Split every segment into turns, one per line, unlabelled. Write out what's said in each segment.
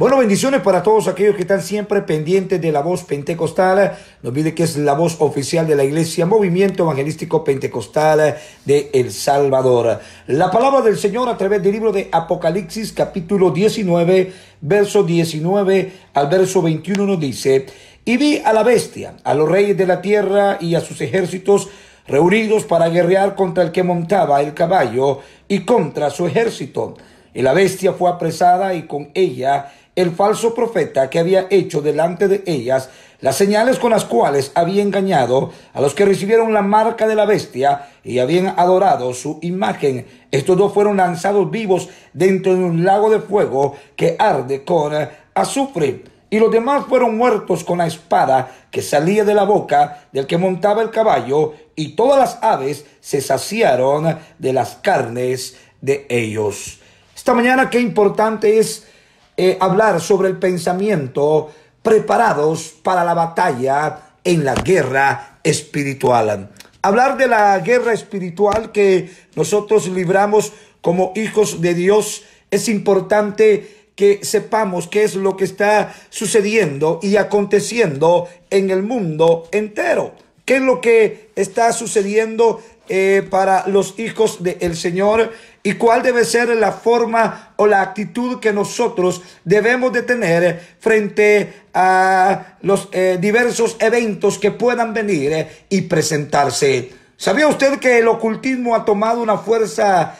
Bueno, bendiciones para todos aquellos que están siempre pendientes de la voz pentecostal. No olvide que es la voz oficial de la Iglesia Movimiento Evangelístico Pentecostal de El Salvador. La palabra del Señor a través del libro de Apocalipsis capítulo 19, verso 19 al verso 21 nos dice, y vi a la bestia, a los reyes de la tierra y a sus ejércitos reunidos para guerrear contra el que montaba el caballo y contra su ejército. Y la bestia fue apresada y con ella el falso profeta que había hecho delante de ellas las señales con las cuales había engañado a los que recibieron la marca de la bestia y habían adorado su imagen. Estos dos fueron lanzados vivos dentro de un lago de fuego que arde con azufre. Y los demás fueron muertos con la espada que salía de la boca del que montaba el caballo, y todas las aves se saciaron de las carnes de ellos. Esta mañana qué importante es eh, hablar sobre el pensamiento, preparados para la batalla en la guerra espiritual. Hablar de la guerra espiritual que nosotros libramos como hijos de Dios es importante que sepamos qué es lo que está sucediendo y aconteciendo en el mundo entero. ¿Qué es lo que está sucediendo eh, para los hijos del Señor y cuál debe ser la forma o la actitud que nosotros debemos de tener frente a los eh, diversos eventos que puedan venir eh, y presentarse. ¿Sabía usted que el ocultismo ha tomado una fuerza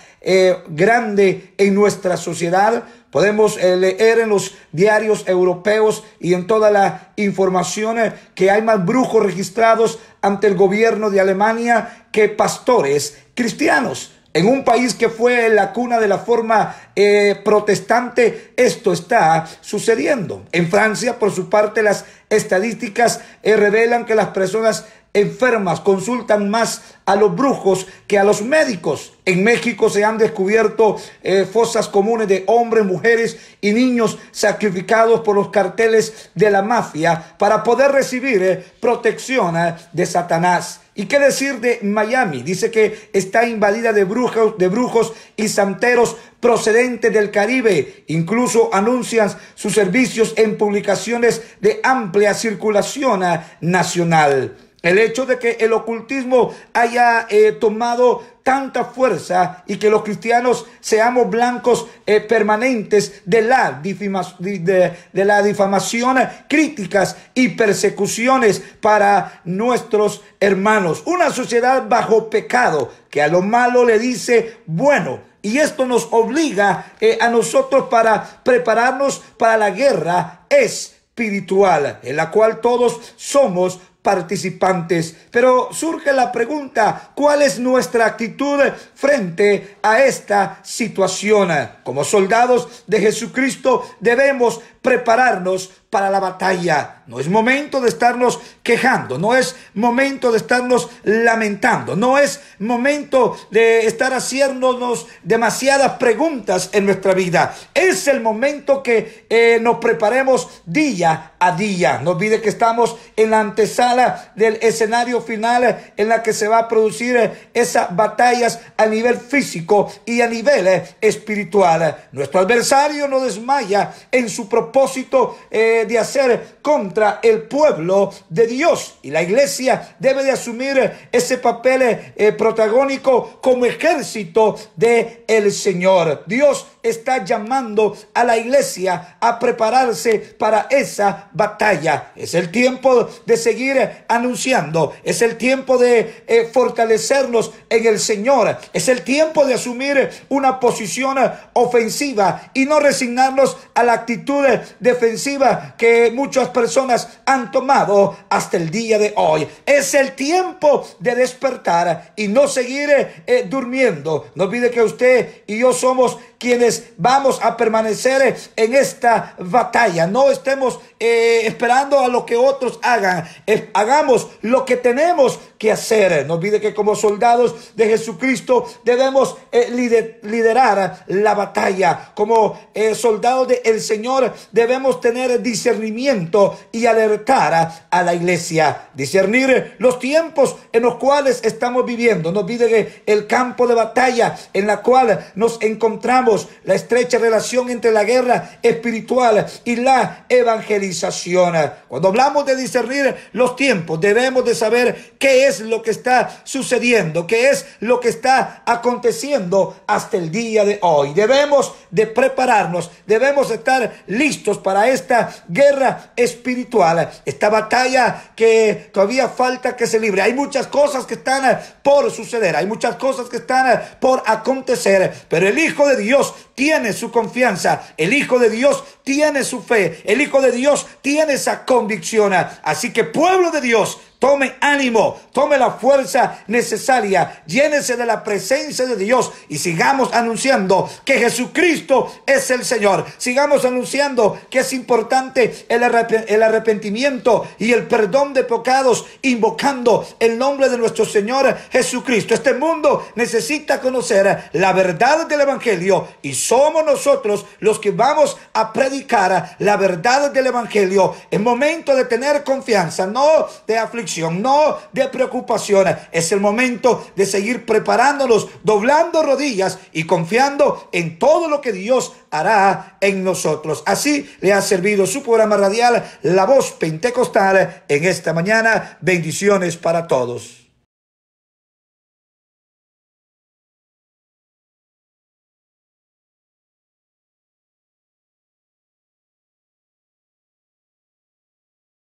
grande en nuestra sociedad? Podemos eh, leer en los diarios europeos y en toda las informaciones eh, que hay más brujos registrados ante el gobierno de Alemania que pastores cristianos. En un país que fue la cuna de la forma eh, protestante, esto está sucediendo. En Francia, por su parte, las estadísticas revelan que las personas enfermas consultan más a los brujos que a los médicos. En México se han descubierto eh, fosas comunes de hombres, mujeres y niños sacrificados por los carteles de la mafia para poder recibir eh, protección eh, de Satanás. ¿Y qué decir de Miami? Dice que está invadida de brujos, de brujos y santeros procedentes del Caribe. Incluso anuncian sus servicios en publicaciones de amplia circulación nacional. El hecho de que el ocultismo haya eh, tomado tanta fuerza y que los cristianos seamos blancos eh, permanentes de la, de la difamación, críticas y persecuciones para nuestros hermanos. Una sociedad bajo pecado que a lo malo le dice bueno. Y esto nos obliga eh, a nosotros para prepararnos para la guerra. espiritual, en la cual todos somos participantes. Pero surge la pregunta, ¿cuál es nuestra actitud frente a esta situación? Como soldados de Jesucristo debemos prepararnos para la batalla. No es momento de estarnos quejando, no es momento de estarnos lamentando, no es momento de estar haciéndonos demasiadas preguntas en nuestra vida. Es el momento que eh, nos preparemos día a día. No olvide que estamos en la antesala del escenario final en la que se va a producir esas batallas a nivel físico y a nivel eh, espiritual. Nuestro adversario no desmaya en su propósito propósito eh, de hacer contra el pueblo de Dios. Y la iglesia debe de asumir ese papel eh, protagónico como ejército de el Señor. Dios está llamando a la iglesia a prepararse para esa batalla. Es el tiempo de seguir anunciando. Es el tiempo de eh, fortalecernos en el Señor. Es el tiempo de asumir una posición ofensiva y no resignarnos a la actitud defensiva que muchas personas han tomado hasta el día de hoy. Es el tiempo de despertar y no seguir eh, durmiendo. No olvide que usted y yo somos quienes vamos a permanecer en esta batalla. No estemos eh, esperando a lo que otros hagan. hagamos lo que tenemos que hacer. No olvide que como soldados de Jesucristo debemos eh, liderar la batalla. Como eh, soldados del Señor debemos tener discernimiento y alertar a, la iglesia. Discernir los tiempos en los cuales estamos viviendo. No olvide que el campo de batalla en la cual nos encontramos la estrecha relación entre la guerra espiritual y la evangelización. Cuando hablamos de discernir los tiempos, debemos de saber qué es lo que está sucediendo, qué es lo que está aconteciendo hasta el día de hoy. Debemos de prepararnos, debemos estar listos para esta guerra espiritual, esta batalla que todavía falta que se libre. Hay muchas cosas que están por suceder, hay muchas cosas que están por acontecer, pero el Hijo de Dios Dios tiene su confianza, el Hijo de Dios tiene su fe, el Hijo de Dios tiene esa convicción. Así que pueblo de Dios, tome ánimo, tome la fuerza necesaria, llénese de la presencia de Dios y sigamos anunciando que Jesucristo es el Señor. Sigamos anunciando que es importante el, el arrepentimiento y el perdón de pecados, invocando el nombre de nuestro Señor Jesucristo. Este mundo necesita conocer la verdad del Evangelio y su somos nosotros los que vamos a predicar la verdad del Evangelio. Es momento de tener confianza, no de aflicción, no de preocupación. Es el momento de seguir preparándonos, doblando rodillas y confiando en todo lo que Dios hará en nosotros. Así le ha servido su programa radial La Voz Pentecostal en esta mañana. Bendiciones para todos.